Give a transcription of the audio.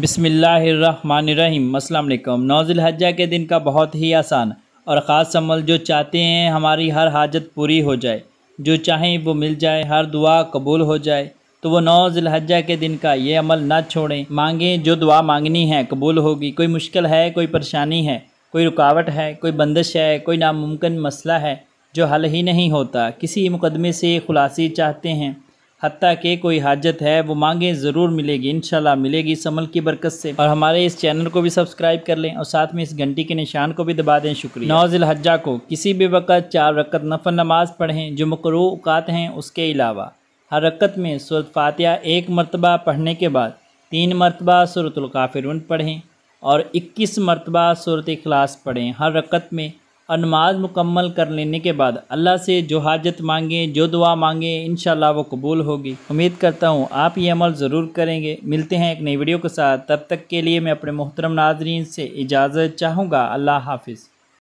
बिसमीम् अल्लाम नौजिल हज्जा के दिन का बहुत ही आसान और ख़ास अमल जो चाहते हैं हमारी हर हाजत पूरी हो जाए जो चाहें वो मिल जाए हर दुआ कबूल हो जाए तो वो नौ हज्जा के दिन का ये अमल ना छोड़ें मांगें जो दुआ मांगनी है कबूल होगी कोई मुश्किल है कोई परेशानी है कोई रुकावट है कोई बंदिश है कोई नामुमकिन मसला है जो हल ही नहीं होता किसी मुकदमे से खुलासी चाहते हैं हती के कोई हाजत है वो मांगे ज़रूर मिलेगी इन मिलेगी इस अमल की बरकत से और हमारे इस चैनल को भी सब्सक्राइब कर लें और साथ में इस घंटी के निशान को भी दबा दें शुक्रिया नौजिल हज्जा को किसी भी वक्त चार रकत नफर नमाज पढ़ें जो मकरू अकात हैं उसके अलावा हर रकत में सूरत फातह एक मरतबा पढ़ने के बाद तीन मरतबा सूरतुल्काफिरन पढ़ें और इक्कीस मरतबा सूरत अखलास पढ़ें हर रकत में और नमाज मुकम्मल कर लेने के बाद अल्लाह से जो हाजत मांगें जो दुआ मांगें इन वो कबूल होगी उम्मीद करता हूँ आप ये अमल ज़रूर करेंगे मिलते हैं एक नई वीडियो के साथ तब तक के लिए मैं अपने मोहतरम नाजरीन से इजाज़त चाहूँगा अल्लाह हाफिज़